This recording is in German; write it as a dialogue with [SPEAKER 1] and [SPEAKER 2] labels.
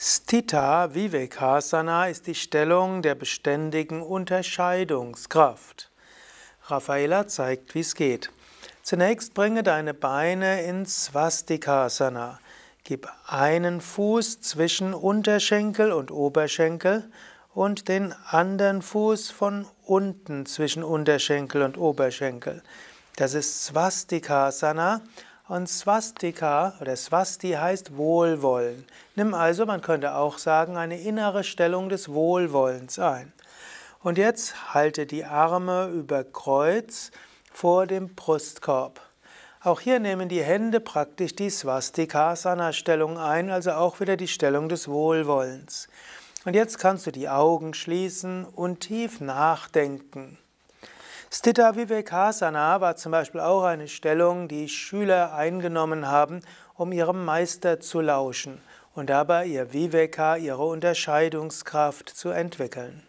[SPEAKER 1] Sthita Vivekasana ist die Stellung der beständigen Unterscheidungskraft. Raffaela zeigt, wie es geht. Zunächst bringe deine Beine in Svastikasana. Gib einen Fuß zwischen Unterschenkel und Oberschenkel und den anderen Fuß von unten zwischen Unterschenkel und Oberschenkel. Das ist Swastikasana und Swastika oder Swasti heißt Wohlwollen. Nimm also, man könnte auch sagen, eine innere Stellung des Wohlwollens ein. Und jetzt halte die Arme über Kreuz vor dem Brustkorb. Auch hier nehmen die Hände praktisch die swastika Swastikasana-Stellung ein, also auch wieder die Stellung des Wohlwollens. Und jetzt kannst du die Augen schließen und tief nachdenken. Stitta Vivekasana war zum Beispiel auch eine Stellung, die Schüler eingenommen haben, um ihrem Meister zu lauschen und dabei ihr Viveka, ihre Unterscheidungskraft zu entwickeln.